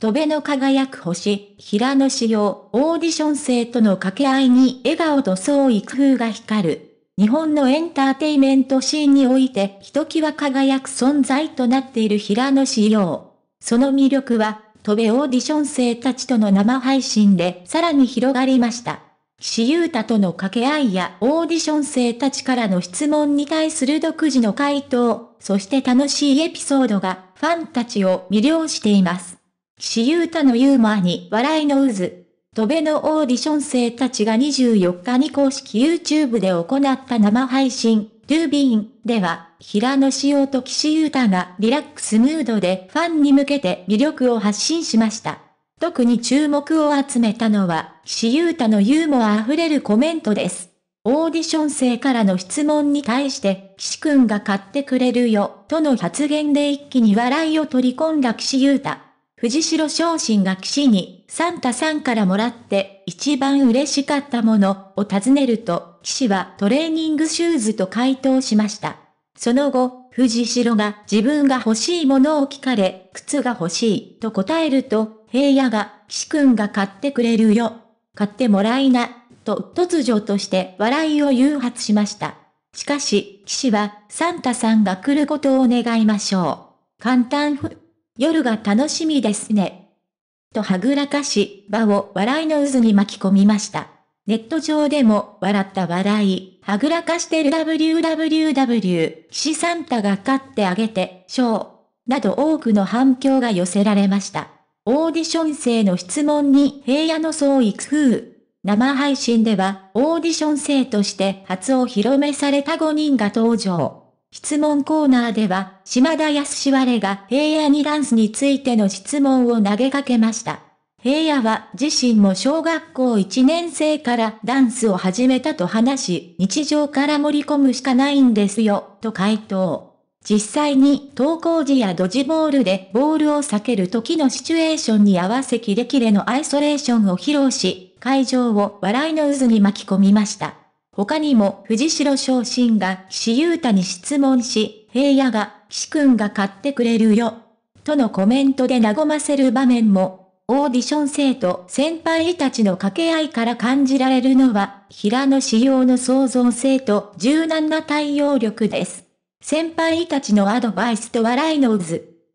戸辺の輝く星、平野紫耀、オーディション生との掛け合いに笑顔と創意工夫が光る。日本のエンターテイメントシーンにおいてひときわ輝く存在となっている平野紫耀。その魅力は、戸べオーディション生たちとの生配信でさらに広がりました。岸優太との掛け合いやオーディション生たちからの質問に対する独自の回答、そして楽しいエピソードがファンたちを魅了しています。岸優太のユーモアに笑いの渦。戸辺のオーディション生たちが24日に公式 YouTube で行った生配信、ルゥービーンでは、平野紫耀と岸優太がリラックスムードでファンに向けて魅力を発信しました。特に注目を集めたのは、岸優太のユーモア溢れるコメントです。オーディション生からの質問に対して、岸くんが買ってくれるよ、との発言で一気に笑いを取り込んだ岸優太。藤代昇進が騎士に、サンタさんからもらって一番嬉しかったものを尋ねると、騎士はトレーニングシューズと回答しました。その後、藤代が自分が欲しいものを聞かれ、靴が欲しいと答えると、平野が、騎士くんが買ってくれるよ。買ってもらいな、と突如として笑いを誘発しました。しかし、騎士は、サンタさんが来ることを願いましょう。簡単ふ。夜が楽しみですね。とはぐらかし、場を笑いの渦に巻き込みました。ネット上でも笑った笑い、はぐらかしてる www、岸サンタが勝ってあげて、ショー、など多くの反響が寄せられました。オーディション生の質問に平野の創意工夫。生配信では、オーディション生として初お披露目された5人が登場。質問コーナーでは、島田康我が平野にダンスについての質問を投げかけました。平野は自身も小学校1年生からダンスを始めたと話し、日常から盛り込むしかないんですよ、と回答。実際に登校時やドジボールでボールを避ける時のシチュエーションに合わせキレキレのアイソレーションを披露し、会場を笑いの渦に巻き込みました。他にも藤代昇進が岸優太に質問し、平野が岸くんが買ってくれるよ。とのコメントで和ませる場面も、オーディション生と先輩たちの掛け合いから感じられるのは、平野仕様の創造性と柔軟な対応力です。先輩たちのアドバイスと笑いの渦。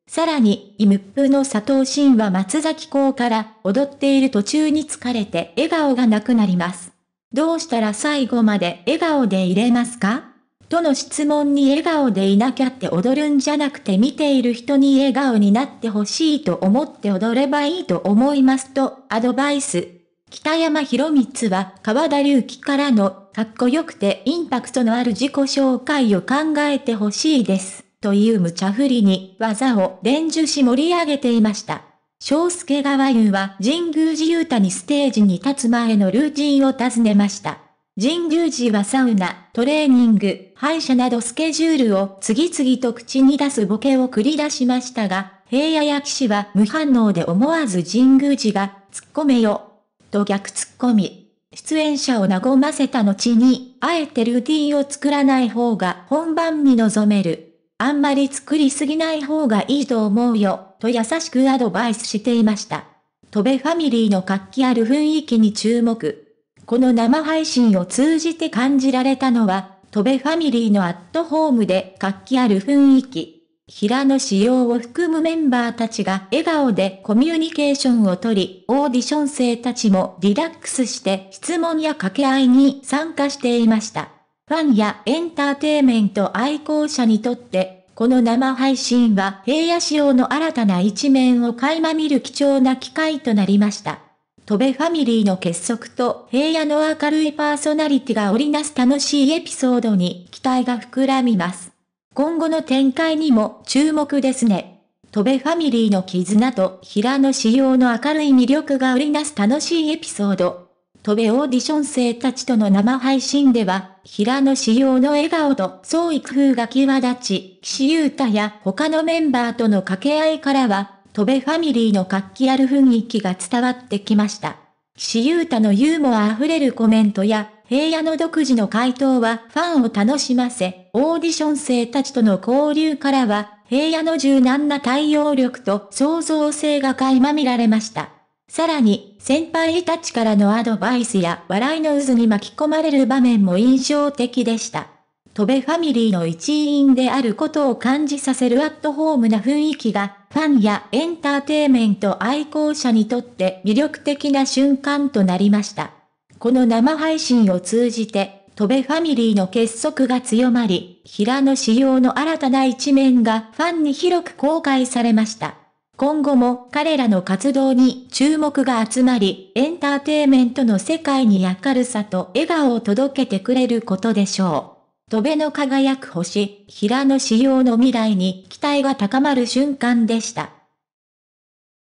さらに、イムップの佐藤真は松崎港から踊っている途中に疲れて笑顔がなくなります。どうしたら最後まで笑顔でいれますかとの質問に笑顔でいなきゃって踊るんじゃなくて見ている人に笑顔になってほしいと思って踊ればいいと思いますとアドバイス。北山博光は川田隆起からのかっこよくてインパクトのある自己紹介を考えてほしいですという無茶振りに技を伝授し盛り上げていました。章介川優は神宮寺優太にステージに立つ前のルーチンを尋ねました。神宮寺はサウナ、トレーニング、歯医者などスケジュールを次々と口に出すボケを繰り出しましたが、平野や騎士は無反応で思わず神宮寺が、突っ込めよ、と逆突っ込み。出演者を和ませた後に、あえてルーティンを作らない方が本番に臨める。あんまり作りすぎない方がいいと思うよ。と優しくアドバイスしていました。戸部ファミリーの活気ある雰囲気に注目。この生配信を通じて感じられたのは、戸部ファミリーのアットホームで活気ある雰囲気。平野仕様を含むメンバーたちが笑顔でコミュニケーションをとり、オーディション生たちもリラックスして質問や掛け合いに参加していました。ファンやエンターテイメント愛好者にとってこの生配信は平野仕様の新たな一面を垣間見る貴重な機会となりました。戸部ファミリーの結束と平野の明るいパーソナリティが織りなす楽しいエピソードに期待が膨らみます。今後の展開にも注目ですね。戸部ファミリーの絆と平野仕様の明るい魅力が織りなす楽しいエピソード。戸部オーディション生たちとの生配信では平野紫耀の笑顔と創意工夫が際立ち、岸優太や他のメンバーとの掛け合いからは、戸辺ファミリーの活気ある雰囲気が伝わってきました。岸優太のユーモア溢れるコメントや、平野の独自の回答はファンを楽しませ、オーディション生たちとの交流からは、平野の柔軟な対応力と創造性が垣間見られました。さらに、先輩たちからのアドバイスや笑いの渦に巻き込まれる場面も印象的でした。戸部ファミリーの一員であることを感じさせるアットホームな雰囲気が、ファンやエンターテイメント愛好者にとって魅力的な瞬間となりました。この生配信を通じて、戸部ファミリーの結束が強まり、平野仕様の新たな一面がファンに広く公開されました。今後も彼らの活動に注目が集まり、エンターテイメントの世界に明るさと笑顔を届けてくれることでしょう。戸辺の輝く星、平野仕様の未来に期待が高まる瞬間でした。